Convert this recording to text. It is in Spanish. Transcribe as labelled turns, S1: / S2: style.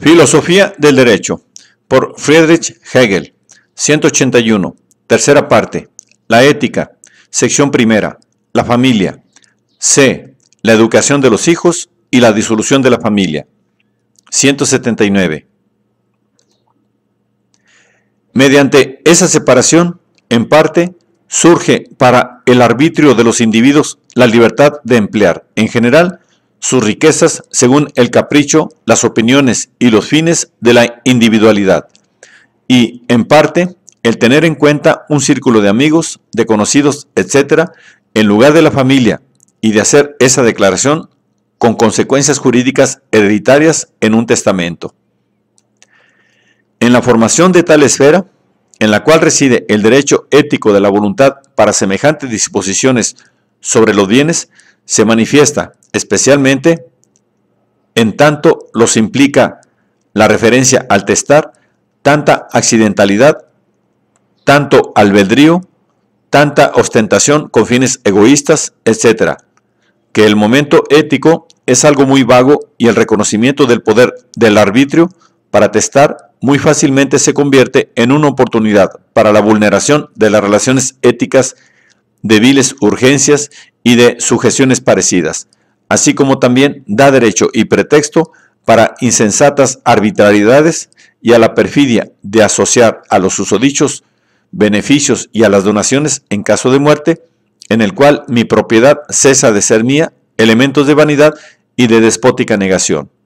S1: Filosofía del Derecho por Friedrich Hegel 181 Tercera parte La ética Sección primera La familia C. La educación de los hijos y la disolución de la familia 179 Mediante esa separación, en parte, surge para el arbitrio de los individuos la libertad de emplear, en general, sus riquezas según el capricho, las opiniones y los fines de la individualidad. Y, en parte, el tener en cuenta un círculo de amigos, de conocidos, etc., en lugar de la familia, y de hacer esa declaración con consecuencias jurídicas hereditarias en un testamento. En la formación de tal esfera, en la cual reside el derecho ético de la voluntad para semejantes disposiciones sobre los bienes se manifiesta especialmente en tanto los implica la referencia al testar, tanta accidentalidad, tanto albedrío, tanta ostentación con fines egoístas, etc., que el momento ético es algo muy vago y el reconocimiento del poder del arbitrio para testar muy fácilmente se convierte en una oportunidad para la vulneración de las relaciones éticas de viles urgencias y de sujeciones parecidas, así como también da derecho y pretexto para insensatas arbitrariedades y a la perfidia de asociar a los usodichos beneficios y a las donaciones en caso de muerte, en el cual mi propiedad cesa de ser mía, elementos de vanidad y de despótica negación.